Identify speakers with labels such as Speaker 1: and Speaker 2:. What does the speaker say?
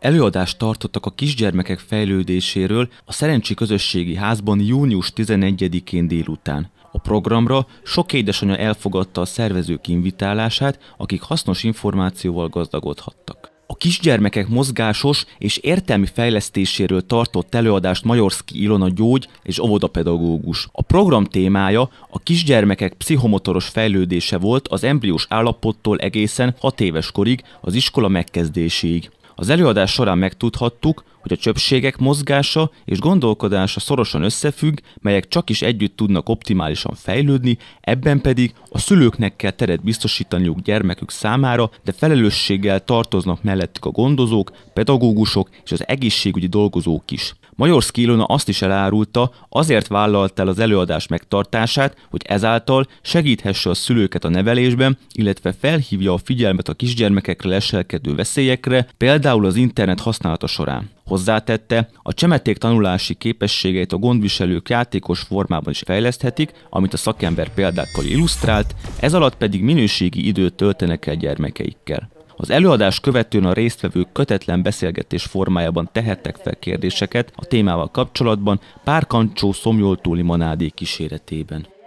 Speaker 1: Előadást tartottak a kisgyermekek fejlődéséről a Szerencsi Közösségi Házban június 11-én délután. A programra sok édesanyja elfogadta a szervezők invitálását, akik hasznos információval gazdagodhattak. A kisgyermekek mozgásos és értelmi fejlesztéséről tartott előadást Majorszki Ilona gyógy és óvodapedagógus. A program témája a kisgyermekek pszichomotoros fejlődése volt az embriós állapottól egészen 6 éves korig, az iskola megkezdéséig. Az előadás során megtudhattuk, hogy a csöpségek mozgása és gondolkodása szorosan összefügg, melyek csak is együtt tudnak optimálisan fejlődni, ebben pedig a szülőknek kell teret biztosítaniuk gyermekük számára, de felelősséggel tartoznak mellettük a gondozók, pedagógusok és az egészségügyi dolgozók is. Major Ilona azt is elárulta, azért vállalt el az előadás megtartását, hogy ezáltal segíthesse a szülőket a nevelésben, illetve felhívja a figyelmet a kisgyermekekre leselkedő veszélyekre, például például az internet használata során. Hozzátette, a csemeték tanulási képességeit a gondviselők játékos formában is fejleszthetik, amit a szakember példákkal illusztrált, ez alatt pedig minőségi időt töltenek el gyermekeikkel. Az előadás követően a résztvevők kötetlen beszélgetés formájában tehettek fel kérdéseket a témával kapcsolatban pár kancsó szomjoltó limonádé kíséretében.